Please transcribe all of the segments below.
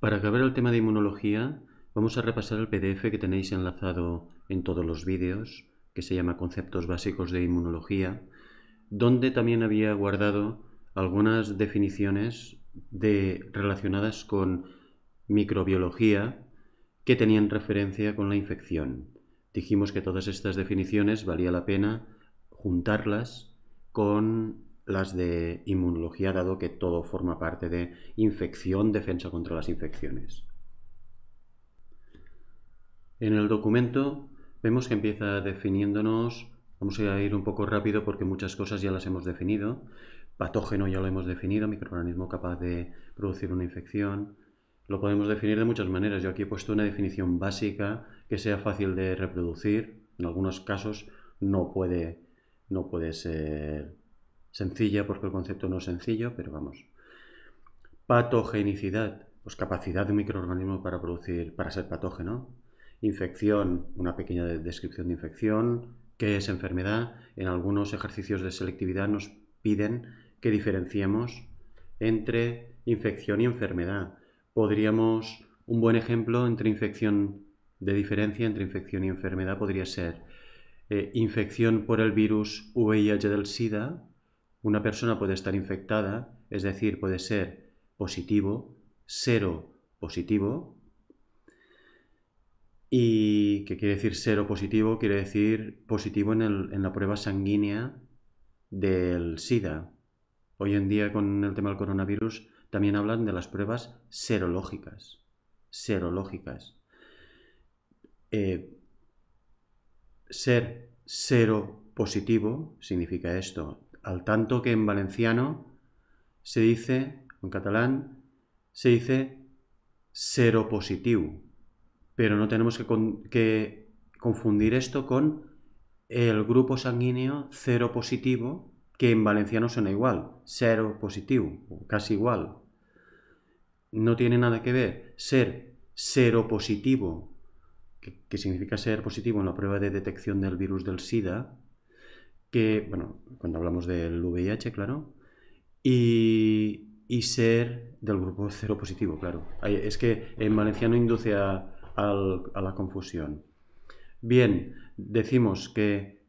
Para acabar el tema de inmunología, vamos a repasar el PDF que tenéis enlazado en todos los vídeos, que se llama Conceptos Básicos de Inmunología, donde también había guardado algunas definiciones relacionadas con microbiología que tenían referencia con la infección. Dijimos que todas estas definiciones valía la pena juntarlas con las de inmunología, dado que todo forma parte de infección, defensa contra las infecciones. En el documento vemos que empieza definiéndonos, vamos a ir un poco rápido porque muchas cosas ya las hemos definido, patógeno ya lo hemos definido, microorganismo capaz de producir una infección, lo podemos definir de muchas maneras, yo aquí he puesto una definición básica que sea fácil de reproducir, en algunos casos no puede, no puede ser Sencilla porque el concepto no es sencillo, pero vamos. Patogenicidad, pues capacidad de un microorganismo para producir, para ser patógeno. Infección, una pequeña descripción de infección. ¿Qué es enfermedad? En algunos ejercicios de selectividad nos piden que diferenciemos entre infección y enfermedad. Podríamos, un buen ejemplo entre infección, de diferencia entre infección y enfermedad podría ser eh, infección por el virus VIH del SIDA una persona puede estar infectada, es decir, puede ser positivo, cero positivo. ¿Y qué quiere decir cero positivo? Quiere decir positivo en, la prueba sanguínea del SIDA. Hoy en día con el tema del coronavirus también hablan de las pruebas serológicas. Serológicas. Eh, ser cero positivo significa esto al tanto que en valenciano se dice, en catalán, se dice seropositivo. Pero no tenemos que, confundir esto con el grupo sanguíneo cero positivo, que en valenciano suena igual, cero positivo, casi igual. No tiene nada que ver ser cero positivo, que significa ser positivo en la prueba de detección del virus del SIDA, que, bueno, cuando hablamos del VIH, claro, y, ser del grupo cero positivo, claro. Es que en Valencia no induce a, la confusión. Bien, decimos que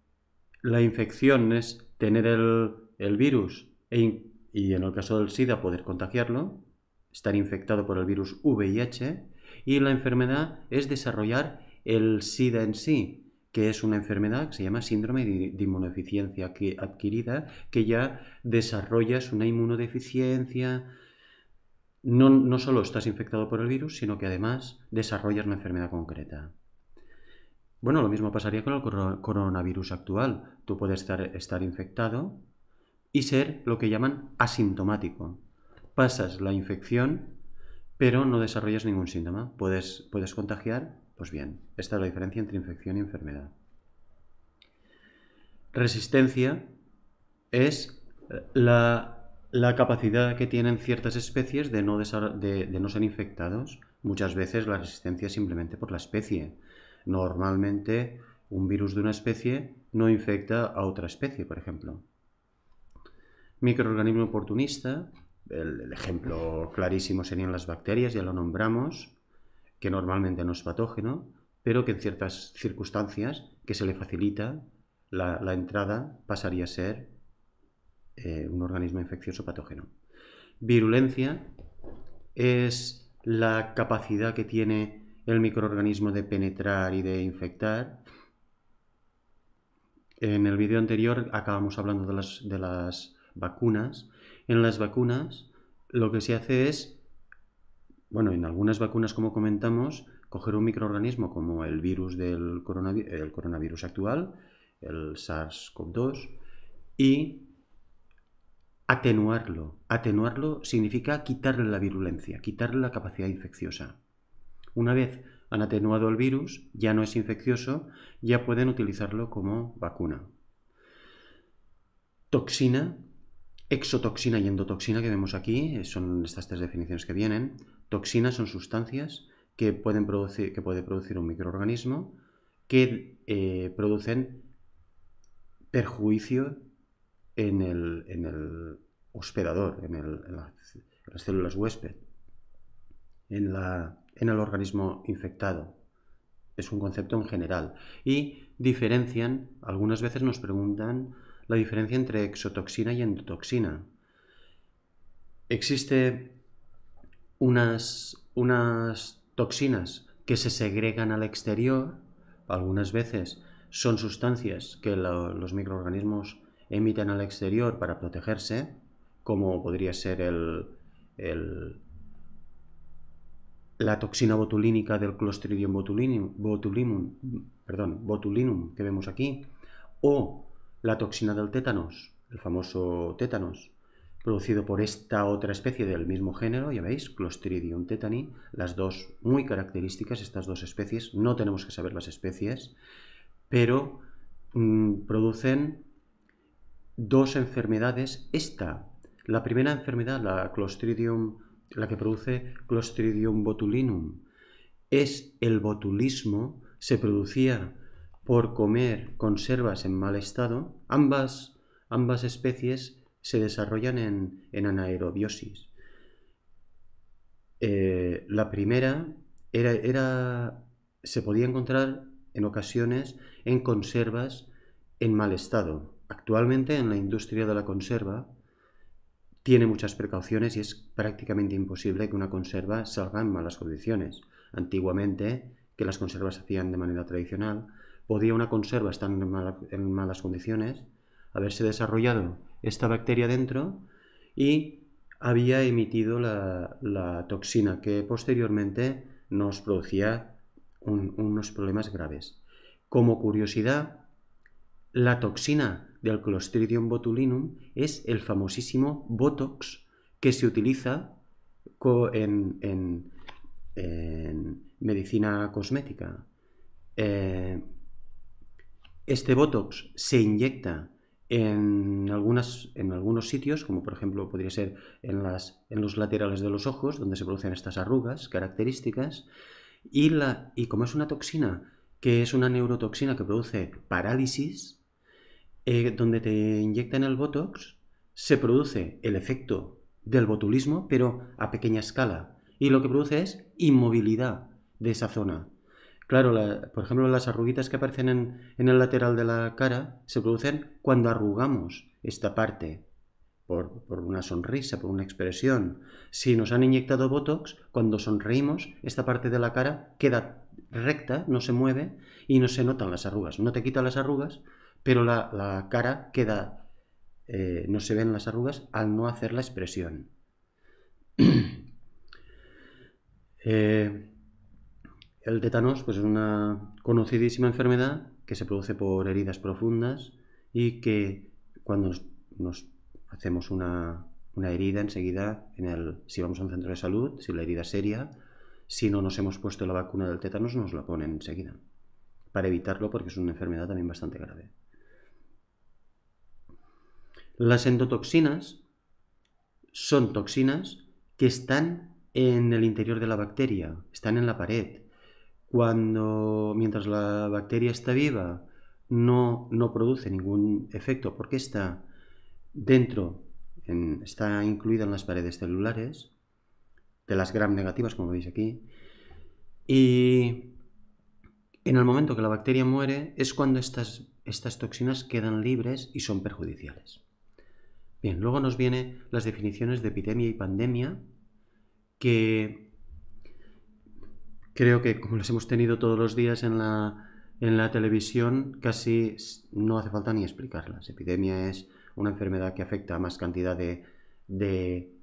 la infección es tener el, virus e y en el caso del SIDA poder contagiarlo, estar infectado por el virus VIH, y la enfermedad es desarrollar el SIDA en sí, que es una enfermedad que se llama síndrome de, inmunodeficiencia adquirida, que ya desarrollas una inmunodeficiencia. No, solo estás infectado por el virus, sino que además desarrollas una enfermedad concreta. Bueno, lo mismo pasaría con el coronavirus actual. Tú puedes estar, estar, infectado y ser lo que llaman asintomático. Pasas la infección, pero no desarrollas ningún síntoma. Puedes, puedes contagiar pues bien, esta es la diferencia entre infección y enfermedad. Resistencia es eh, la, capacidad que tienen ciertas especies de no, ser infectados. Muchas veces la resistencia es simplemente por la especie. Normalmente un virus de una especie no infecta a otra especie, por ejemplo. Microorganismo oportunista, el, ejemplo clarísimo serían las bacterias, ya lo nombramos que normalmente no es patógeno, pero que en ciertas circunstancias que se le facilita la, entrada pasaría a ser eh, un organismo infeccioso patógeno. Virulencia es la capacidad que tiene el microorganismo de penetrar y de infectar. En el vídeo anterior acabamos hablando de las, de las vacunas. En las vacunas lo que se hace es bueno, en algunas vacunas, como comentamos, coger un microorganismo como el virus del coronavirus actual, el SARS-CoV-2, y atenuarlo. Atenuarlo significa quitarle la virulencia, quitarle la capacidad infecciosa. Una vez han atenuado el virus, ya no es infeccioso, ya pueden utilizarlo como vacuna. Toxina, exotoxina y endotoxina que vemos aquí, eh, son estas tres definiciones que vienen. Toxinas son sustancias que, pueden producir, que puede producir un microorganismo que eh, producen perjuicio en el, hospedador, en, las células huésped, en, la, en el organismo infectado. Es un concepto en general. Y diferencian, algunas veces nos preguntan la diferencia entre exotoxina y endotoxina. Existe unas, toxinas que se segregan al exterior, algunas veces son sustancias que los microorganismos emiten al exterior para protegerse, como podría ser el, la toxina botulínica del Clostridium botulinum, botulinum, perdón, botulinum que vemos aquí, o la toxina del tétanos, el famoso tétanos, producido por esta otra especie del mismo género, ya veis, Clostridium tetani, las dos muy características, estas dos especies, no tenemos que saber las especies, pero mm, producen dos enfermedades. Esta, la primera enfermedad, la Clostridium, la que produce Clostridium botulinum, es el botulismo, se producía por comer conservas en mal estado. Ambas, ambas especies se desarrollan en, anaerobiosis. Eh, la primera era, se podía encontrar en ocasiones en conservas en mal estado. Actualmente en la industria de la conserva tiene muchas precauciones y es prácticamente imposible que una conserva salga en malas condiciones. Antiguamente, que las conservas se hacían de manera tradicional, podía una conserva estar en malas condiciones, haberse desarrollado esta bacteria dentro y había emitido la, toxina que posteriormente nos producía unos problemas graves. Como curiosidad, la toxina del Clostridium botulinum es el famosísimo Botox que se utiliza en, medicina cosmética. Eh, este Botox se inyecta en, algunas, en algunos sitios, como por ejemplo podría ser en, las, en los laterales de los ojos, donde se producen estas arrugas características, y, la, y como es una toxina que es una neurotoxina que produce parálisis, eh, donde te inyectan el Botox, se produce el efecto del botulismo, pero a pequeña escala, y lo que produce es inmovilidad de esa zona. Claro, por ejemplo, las arruguitas que aparecen en, el lateral de la cara se producen cuando arrugamos esta parte, por, una sonrisa, por una expresión. Si nos han inyectado Botox, cuando sonreímos, esta parte de la cara queda recta, no se mueve y no se notan las arrugas. No te quita las arrugas, pero la, cara queda, eh, no se ven las arrugas al no hacer la expresión. eh, el tétanos pues, es una conocidísima enfermedad que se produce por heridas profundas y que cuando nos, hacemos una, herida enseguida, si vamos a un centro de salud, si la herida es seria, si no nos hemos puesto la vacuna del tétanos, nos la ponen enseguida, para evitarlo porque es una enfermedad también bastante grave. Las endotoxinas son toxinas que están en el interior de la bacteria, están en la pared, cuando mientras la bacteria está viva no, no produce ningún efecto porque está dentro, está incluida en las paredes celulares, de las gram negativas como veis aquí, y en el momento que la bacteria muere es cuando estas, estas toxinas quedan libres y son perjudiciales. Bien, luego nos vienen las definiciones de epidemia y pandemia, que creo que como las hemos tenido todos los días en la, televisión, casi no hace falta ni explicarlas. Epidemia es una enfermedad que afecta a más cantidad de,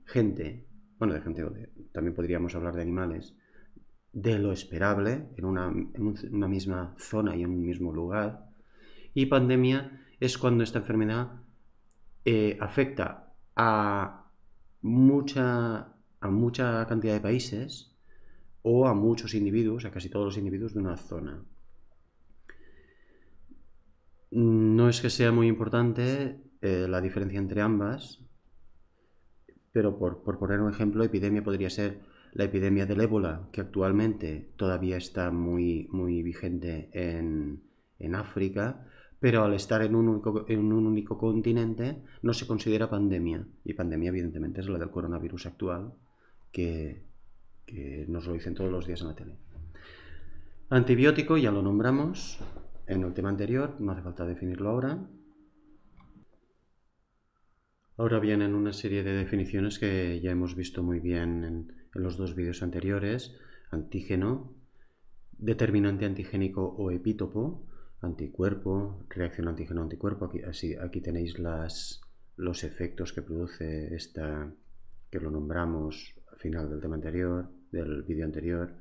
gente, bueno, de gente, también podríamos hablar de animales, de lo esperable en una, misma zona y en un mismo lugar. Y pandemia es cuando esta enfermedad eh, afecta a mucha, a mucha cantidad de países o a muchos individuos, a casi todos los individuos de una zona. No es que sea muy importante eh, la diferencia entre ambas, pero por, poner un ejemplo, epidemia podría ser la epidemia del ébola, que actualmente todavía está muy, muy vigente en, África, pero al estar en un, único, en un único continente no se considera pandemia. Y pandemia, evidentemente, es la del coronavirus actual, que, que nos lo dicen todos los días en la tele. Antibiótico, ya lo nombramos en el tema anterior, no hace falta definirlo ahora. Ahora vienen una serie de definiciones que ya hemos visto muy bien en, los dos vídeos anteriores. Antígeno, determinante antigénico o epítopo, anticuerpo, reacción antígeno-anticuerpo. Aquí, aquí tenéis las, los efectos que produce esta, que lo nombramos final del tema anterior, del vídeo anterior,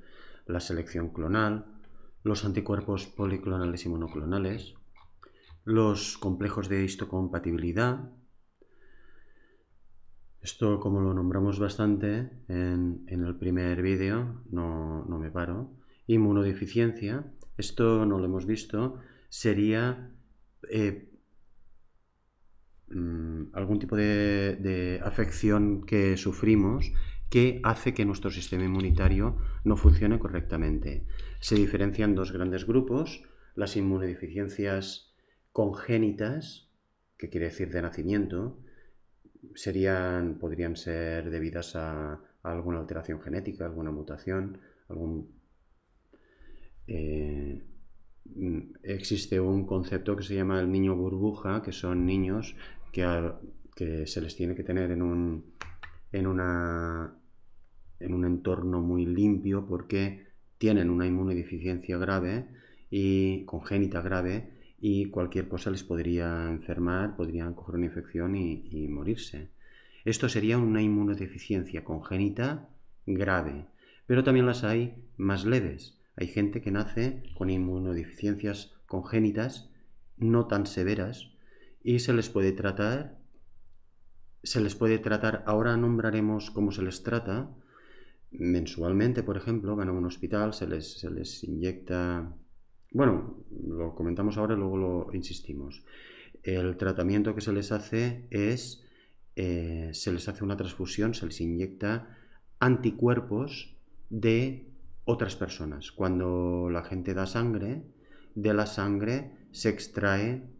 la selección clonal, los anticuerpos policlonales y monoclonales, los complejos de histocompatibilidad, esto, como lo nombramos bastante en, el primer vídeo, no, me paro. Inmunodeficiencia, esto no lo hemos visto, sería eh, mm, algún tipo de afección que sufrimos que hace que nuestro sistema inmunitario no funcione correctamente. Se diferencian dos grandes grupos, las inmunodeficiencias congénitas, que quiere decir de nacimiento, serían, podrían ser debidas a, alguna alteración genética, alguna mutación, algún... Eh, existe un concepto que se llama el niño burbuja, que son niños que se les tiene que tener en un, en, una, en un entorno muy limpio porque tienen una inmunodeficiencia grave y congénita grave y cualquier cosa les podría enfermar, podrían coger una infección y, y morirse. Esto sería una inmunodeficiencia congénita grave, pero también las hay más leves. Hay gente que nace con inmunodeficiencias congénitas no tan severas y se les puede tratar se les puede tratar, ahora nombraremos cómo se les trata, mensualmente, por ejemplo, en un hospital, se les, inyecta... Bueno, lo comentamos ahora y luego lo insistimos. El tratamiento que se les hace es, eh, se les hace una transfusión, se les inyecta anticuerpos de otras personas. Cuando la gente da sangre, de la sangre se extrae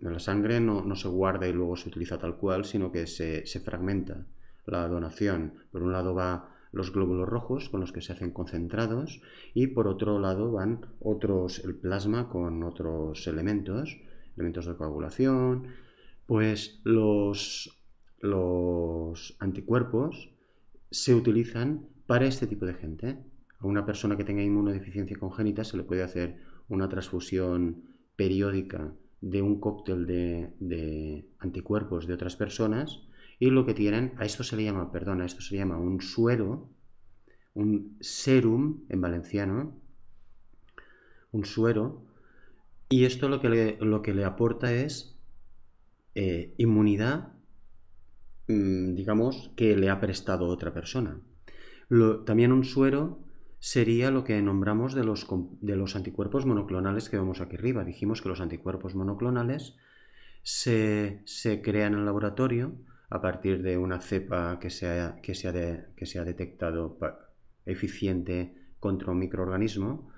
la sangre no, se guarda y luego se utiliza tal cual, sino que se, fragmenta la donación. Por un lado van los glóbulos rojos con los que se hacen concentrados y por otro lado van otros, el plasma con otros elementos, elementos de coagulación, pues los, los anticuerpos se utilizan para este tipo de gente. A una persona que tenga inmunodeficiencia congénita se le puede hacer una transfusión periódica de un cóctel de, anticuerpos de otras personas y lo que tienen, a esto se le llama, perdón, a esto se le llama un suero, un serum en valenciano, un suero, y esto lo que le, lo que le aporta es eh, inmunidad, mm, digamos, que le ha prestado otra persona. también un suero sería lo que nombramos de los, de los anticuerpos monoclonales que vemos aquí arriba. Dijimos que los anticuerpos monoclonales se, crean en el laboratorio a partir de una cepa que se ha, que que detectado eficiente contra un microorganismo.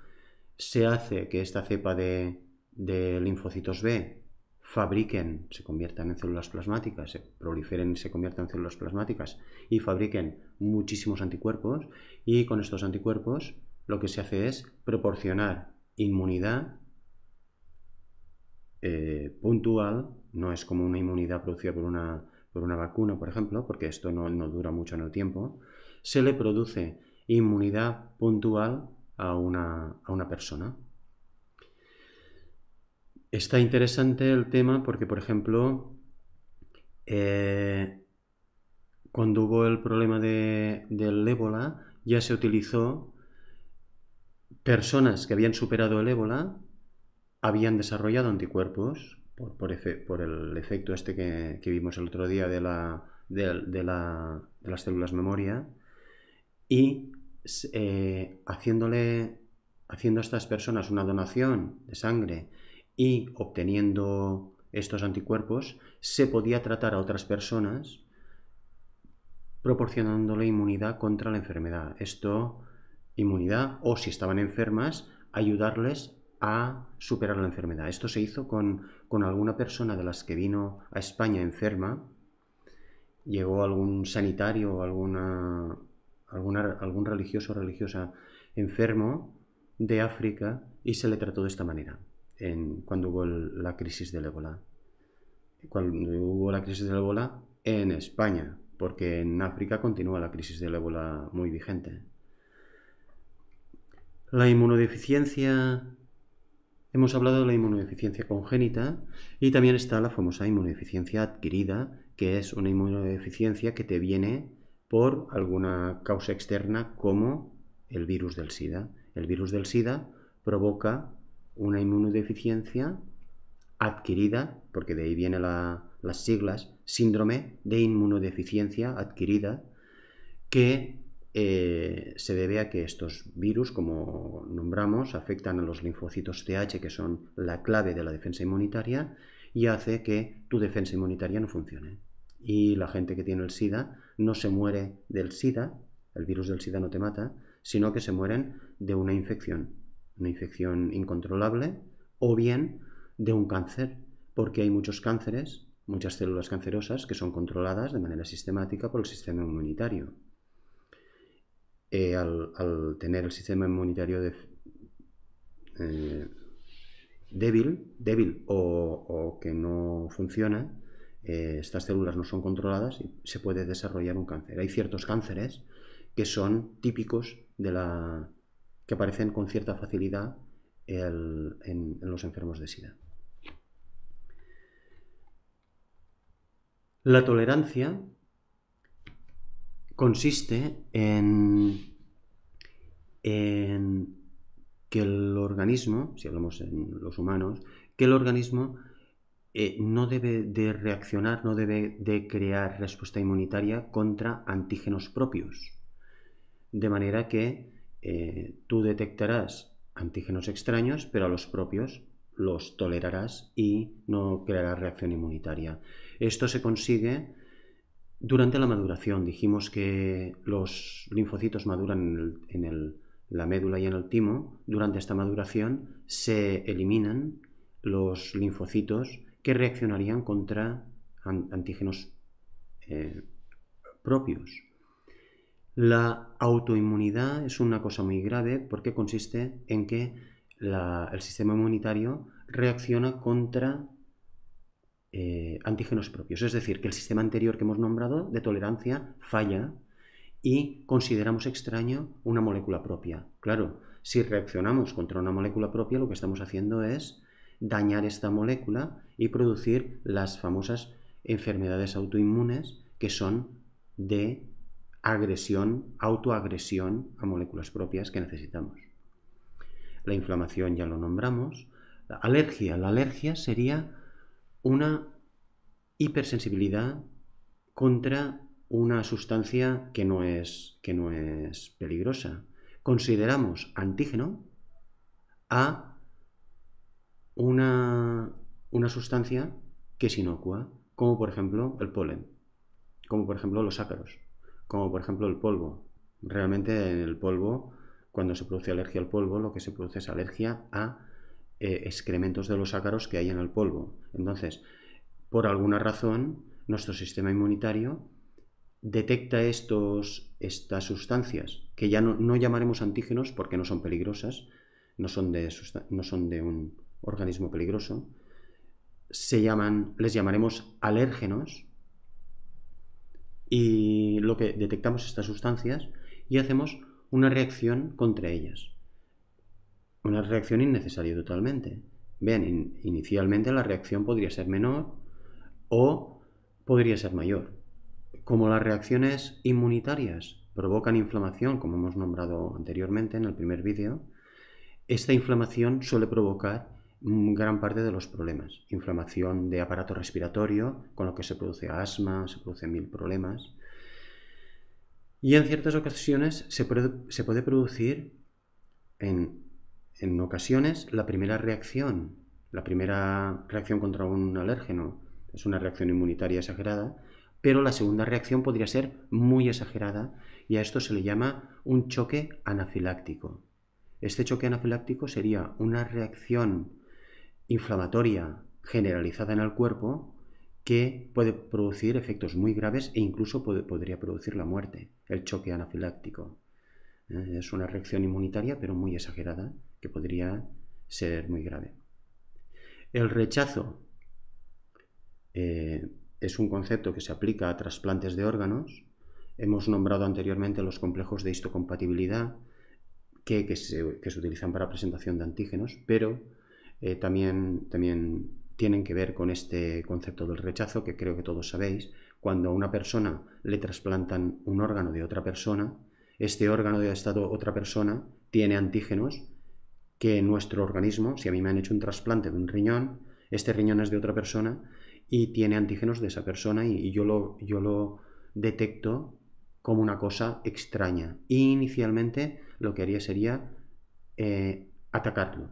Se hace que esta cepa de, linfocitos B fabriquen, se conviertan en células plasmáticas, se proliferen y se conviertan en células plasmáticas y fabriquen muchísimos anticuerpos y con estos anticuerpos lo que se hace es proporcionar inmunidad eh, puntual, no es como una inmunidad producida por una, por una vacuna, por ejemplo, porque esto no, dura mucho en el tiempo, se le produce inmunidad puntual a una, persona. Está interesante el tema porque, por ejemplo, eh, cuando hubo el problema del ébola, ya se utilizó personas que habían superado el ébola, habían desarrollado anticuerpos por, el efecto este que, vimos el otro día de, las células memoria, y eh, haciéndole, haciendo a estas personas una donación de sangre y obteniendo estos anticuerpos, se podía tratar a otras personas proporcionándole inmunidad contra la enfermedad. Esto, inmunidad, o si estaban enfermas, ayudarles a superar la enfermedad. Esto se hizo con, alguna persona de las que vino a España enferma. Llegó algún sanitario o alguna, algún religioso o religiosa enfermo de África y se le trató de esta manera cuando hubo la crisis del ébola. Cuando hubo la crisis del ébola en España, porque en África continúa la crisis del ébola muy vigente. La inmunodeficiencia... Hemos hablado de la inmunodeficiencia congénita y también está la famosa inmunodeficiencia adquirida, que es una inmunodeficiencia que te viene por alguna causa externa como el virus del SIDA. El virus del SIDA provoca una inmunodeficiencia adquirida, porque de ahí viene la, las siglas síndrome de inmunodeficiencia adquirida, que eh, se debe a que estos virus, como nombramos, afectan a los linfocitos TH, que son la clave de la defensa inmunitaria, y hace que tu defensa inmunitaria no funcione. Y la gente que tiene el SIDA no se muere del SIDA, el virus del SIDA no te mata, sino que se mueren de una infección, una infección incontrolable, o bien de un cáncer, porque hay muchos cánceres muchas células cancerosas que son controladas de manera sistemática por el sistema inmunitario. Eh, al, tener el sistema inmunitario eh, débil, débil o, que no funciona, eh, estas células no son controladas y se puede desarrollar un cáncer. Hay ciertos cánceres que son típicos de la que aparecen con cierta facilidad en los enfermos de SIDA. La tolerancia consiste en, que el organismo, si hablamos en los humanos, que el organismo eh, no debe de reaccionar, no debe de crear respuesta inmunitaria contra antígenos propios. De manera que eh, tú detectarás antígenos extraños, pero a los propios los tolerarás y no crearás reacción inmunitaria. Esto se consigue durante la maduración. Dijimos que los linfocitos maduran en, la médula y en el timo. Durante esta maduración se eliminan los linfocitos que reaccionarían contra antígenos eh, propios. La autoinmunidad es una cosa muy grave porque consiste en que el sistema inmunitario reacciona contra eh, antígenos propios. Es decir, que el sistema anterior que hemos nombrado de tolerancia falla y consideramos extraño una molécula propia. Claro, si reaccionamos contra una molécula propia, lo que estamos haciendo es dañar esta molécula y producir las famosas enfermedades autoinmunes que son de agresión, autoagresión a moléculas propias que necesitamos. La inflamación ya lo nombramos. La alergia. La alergia sería una hipersensibilidad contra una sustancia que no es, que no es peligrosa. Consideramos antígeno a una, una sustancia que es inocua, como por ejemplo el polen, como por ejemplo los ácaros, como por ejemplo el polvo. Realmente en el polvo, cuando se produce alergia al polvo, lo que se produce es alergia a eh, excrementos de los ácaros que hay en el polvo. Entonces, por alguna razón, nuestro sistema inmunitario detecta estos, estas sustancias, que ya no, no, llamaremos antígenos porque no son peligrosas, no son de, no son de un organismo peligroso, se llaman, les llamaremos alérgenos, y lo que detectamos estas sustancias y hacemos una reacción contra ellas. Una reacción innecesaria totalmente. Bien, inicialmente la reacción podría ser menor o podría ser mayor. Como las reacciones inmunitarias provocan inflamación, como hemos nombrado anteriormente en el primer vídeo, esta inflamación suele provocar gran parte de los problemas. Inflamación de aparato respiratorio, con lo que se produce asma, se producen mil problemas. Y en ciertas ocasiones se puede producir en en ocasiones la primera reacción, la primera reacción contra un alérgeno es una reacción inmunitaria exagerada, pero la segunda reacción podría ser muy exagerada y a esto se le llama un choque anafiláctico. Este choque anafiláctico sería una reacción inflamatoria generalizada en el cuerpo que puede producir efectos muy graves e incluso podría producir la muerte, el choque anafiláctico. Eh, es una reacción inmunitaria pero muy exagerada que podría ser muy grave. El rechazo eh, es un concepto que se aplica a trasplantes de órganos. Hemos nombrado anteriormente los complejos de histocompatibilidad que, se, utilizan para presentación de antígenos, pero eh, también, también tienen que ver con este concepto del rechazo que creo que todos sabéis. Cuando a una persona le trasplantan un órgano de otra persona, este órgano de estado otra persona tiene antígenos que nuestro organismo, si a mí me han hecho un trasplante de un riñón, este riñón es de otra persona y tiene antígenos de esa persona y, yo, lo, yo lo detecto como una cosa extraña. inicialmente lo que haría sería eh, atacarlo,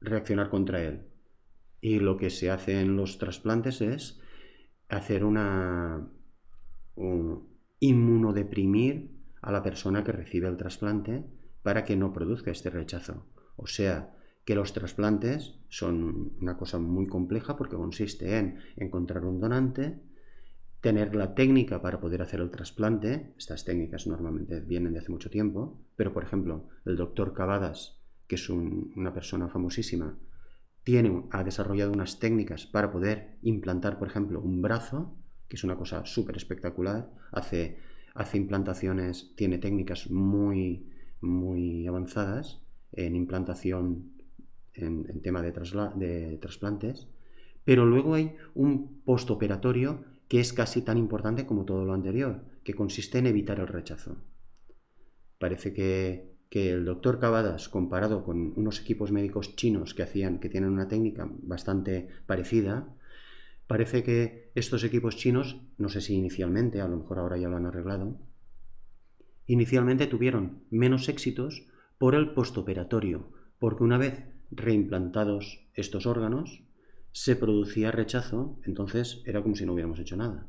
reaccionar contra él. Y lo que se hace en los trasplantes es hacer una... Un, inmunodeprimir a la persona que recibe el trasplante para que no produzca este rechazo. O sea, que los trasplantes son una cosa muy compleja porque consiste en encontrar un donante, tener la técnica para poder hacer el trasplante, estas técnicas normalmente vienen de hace mucho tiempo, pero por ejemplo, el doctor Cavadas, que es una persona famosísima, ha desarrollado unas técnicas para poder implantar, por ejemplo, un brazo, que es una cosa súper espectacular, hace, hace implantaciones, tiene técnicas muy, muy avanzadas, en implantación en, tema de, de trasplantes, pero luego hay un postoperatorio que es casi tan importante como todo lo anterior, que consiste en evitar el rechazo. Parece que, que el doctor Cavadas, comparado con unos equipos médicos chinos que hacían, que tienen una técnica bastante parecida, parece que estos equipos chinos, no sé si inicialmente, a lo mejor ahora ya lo han arreglado, inicialmente tuvieron menos éxitos por el postoperatorio, porque una vez reimplantados estos órganos, se producía rechazo, entonces era como si no hubiéramos hecho nada.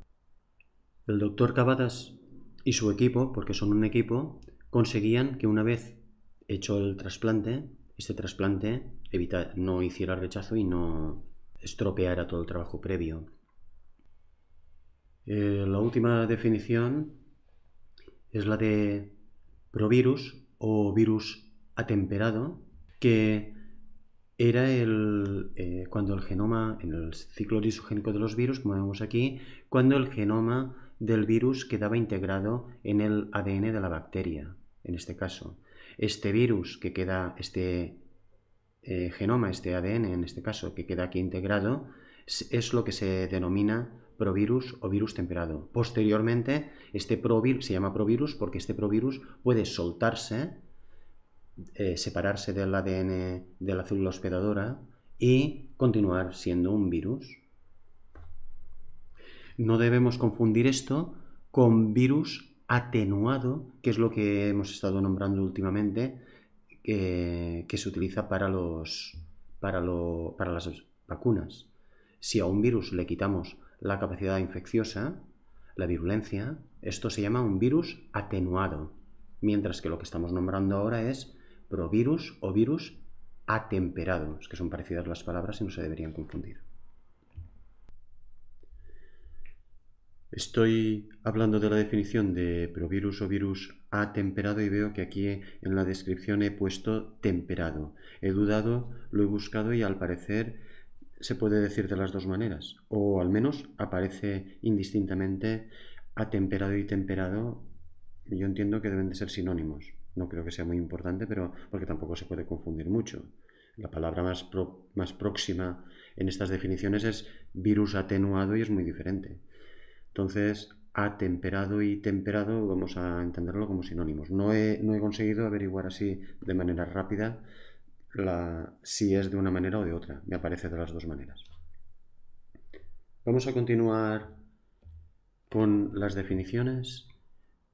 El doctor Cavadas y su equipo, porque son un equipo, conseguían que una vez hecho el trasplante, este trasplante no hiciera rechazo y no estropeara todo el trabajo previo. Eh, la última definición es la de provirus, o virus atemperado, que era el, eh, cuando el genoma, en el ciclo disogénico de los virus, como vemos aquí, cuando el genoma del virus quedaba integrado en el ADN de la bacteria, en este caso. Este virus que queda, este eh, genoma, este ADN en este caso, que queda aquí integrado, es lo que se denomina provirus o virus temperado. Posteriormente, este provirus se llama provirus porque este provirus puede soltarse, eh, separarse del ADN de la célula hospedadora y continuar siendo un virus. No debemos confundir esto con virus atenuado, que es lo que hemos estado nombrando últimamente, que se utiliza para, los, para, para las vacunas. Si a un virus le quitamos la capacidad infecciosa, la virulencia. Esto se llama un virus atenuado, mientras que lo que estamos nombrando ahora es provirus o virus atemperado, que son parecidas las palabras y no se deberían confundir. Estoy hablando de la definición de provirus o virus atemperado y veo que aquí en la descripción he puesto temperado. He dudado, lo he buscado y al parecer se puede decir de las dos maneras, o al menos aparece indistintamente atemperado y temperado. Yo entiendo que deben de ser sinónimos. No creo que sea muy importante, pero porque tampoco se puede confundir mucho. La palabra más, más próxima en estas definiciones es virus atenuado y es muy diferente. Entonces, atemperado y temperado vamos a entenderlo como sinónimos. No he, no he conseguido averiguar así de manera rápida la, si es de una manera o de otra. Me aparece de las dos maneras. Vamos a continuar con las definiciones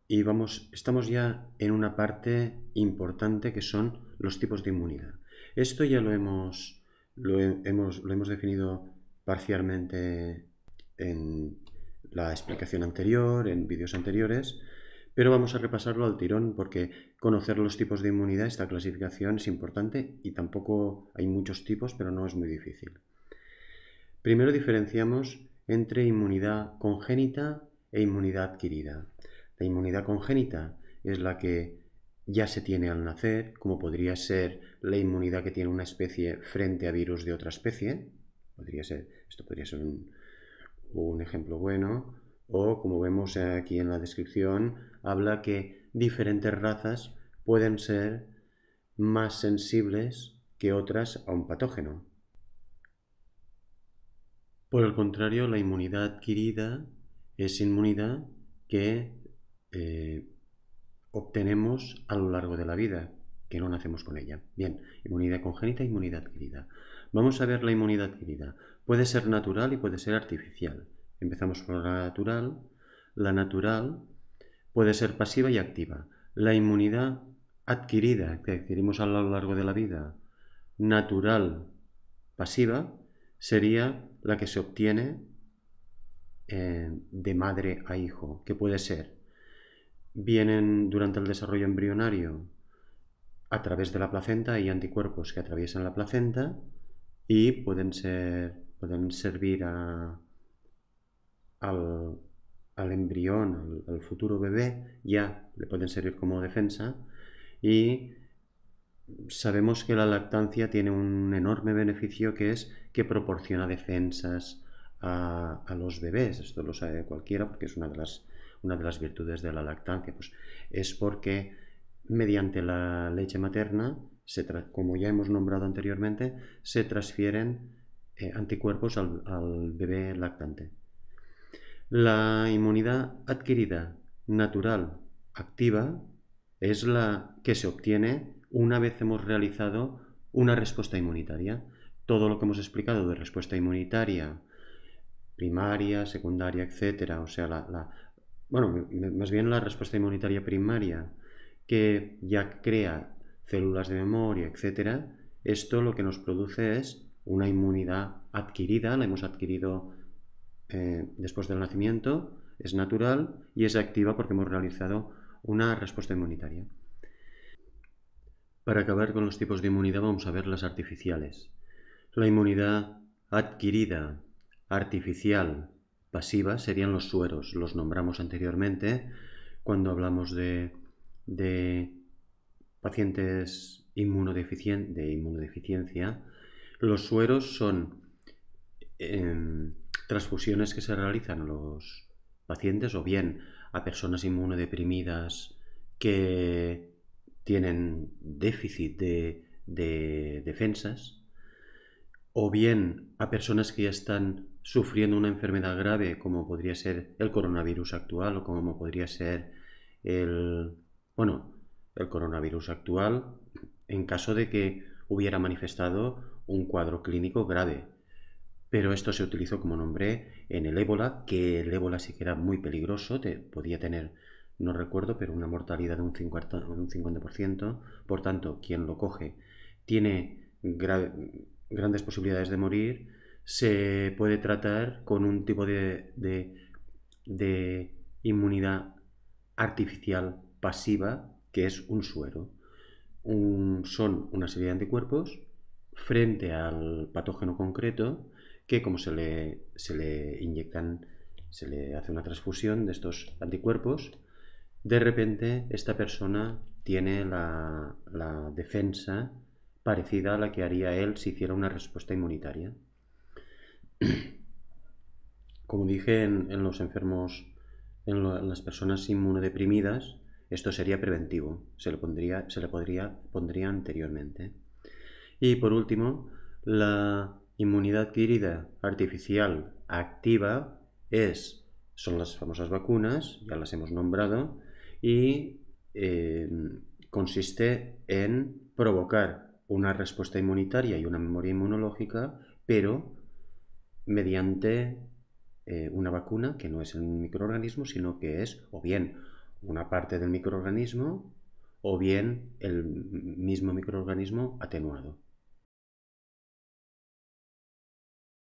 y vamos, estamos ya en una parte importante que son los tipos de inmunidad. Esto ya lo hemos, hemos, lo hemos definido parcialmente en la explicación anterior, en vídeos anteriores, pero vamos a repasarlo al tirón porque conocer los tipos de inmunidad, esta clasificación es importante y tampoco hay muchos tipos, pero no es muy difícil. Primero diferenciamos entre inmunidad congénita e inmunidad adquirida. La inmunidad congénita es la que ya se tiene al nacer, como podría ser la inmunidad que tiene una especie frente a virus de otra especie. Podría ser, esto podría ser un ejemplo bueno o, como vemos aquí en la descripción, habla que diferentes razas pueden ser más sensibles que otras a un patógeno. Por el contrario, la inmunidad adquirida es inmunidad que eh, obtenemos a lo largo de la vida, que no nacemos con ella. Bien, inmunidad congénita, inmunidad adquirida. Vamos a ver la inmunidad adquirida. Puede ser natural y puede ser artificial. Empezamos por la natural. La natural puede ser pasiva y activa. La inmunidad adquirida, que adquirimos a lo largo de la vida, natural pasiva, sería la que se obtiene eh, de madre a hijo, que puede ser. Vienen durante el desarrollo embrionario a través de la placenta y anticuerpos que atraviesan la placenta y pueden ser pueden servir a, al, embrión, al, futuro bebé, ya le pueden servir como defensa. Y sabemos que la lactancia tiene un enorme beneficio que es que proporciona defensas a, los bebés. Esto lo sabe cualquiera porque es una de las, una de las virtudes de la lactancia. Pues es porque mediante la leche materna, como ya hemos nombrado anteriormente, se transfieren eh, anticuerpos al bebé lactante. La inmunidad adquirida, natural, activa, es la que se obtiene una vez hemos realizado una respuesta inmunitaria. Todo lo que hemos explicado de respuesta inmunitaria, primaria, secundaria, etcétera, o sea, la, bueno, más bien la respuesta inmunitaria primaria, que ya crea células de memoria, etcétera, esto lo que nos produce es una inmunidad adquirida, la hemos adquirido eh, después del nacimiento, es natural y es activa porque hemos realizado una respuesta inmunitaria. Para acabar con los tipos de inmunidad vamos a ver las artificiales. La inmunidad adquirida, artificial, pasiva serían los sueros, los nombramos anteriormente cuando hablamos de, pacientes inmunodeficientes de inmunodeficiencia. Los sueros son em, transfusiones que se realizan a los pacientes o bien a personas inmunodeprimidas que tienen déficit de, defensas o bien a personas que ya están sufriendo una enfermedad grave como podría ser el coronavirus actual o como podría ser el bueno el coronavirus actual en caso de que hubiera manifestado un cuadro clínico grave pero esto se utilizó como nombre en el ébola, que el ébola sí que era muy peligroso, te, podía tener, no recuerdo, pero una mortalidad de un 50%, por tanto, quien lo coge tiene grandes posibilidades de morir, se puede tratar con un tipo de, inmunidad artificial pasiva, que es un suero. son una serie de anticuerpos frente al patógeno concreto que como se le, le inyectan, se le hace una transfusión de estos anticuerpos, de repente esta persona tiene la, defensa parecida a la que haría él si hiciera una respuesta inmunitaria. Como dije en, los enfermos, en, las personas inmunodeprimidas, esto sería preventivo, se le, pondría, se le podría, pondría anteriormente. Y por último, la inmunidad adquirida artificial activa es, son las famosas vacunas, ya las hemos nombrado, y em, consiste en provocar una respuesta inmunitaria y una memoria inmunológica, pero mediante eh, una vacuna que no es el microorganismo, sino que es o bien una parte del microorganismo o bien el mismo microorganismo atenuado.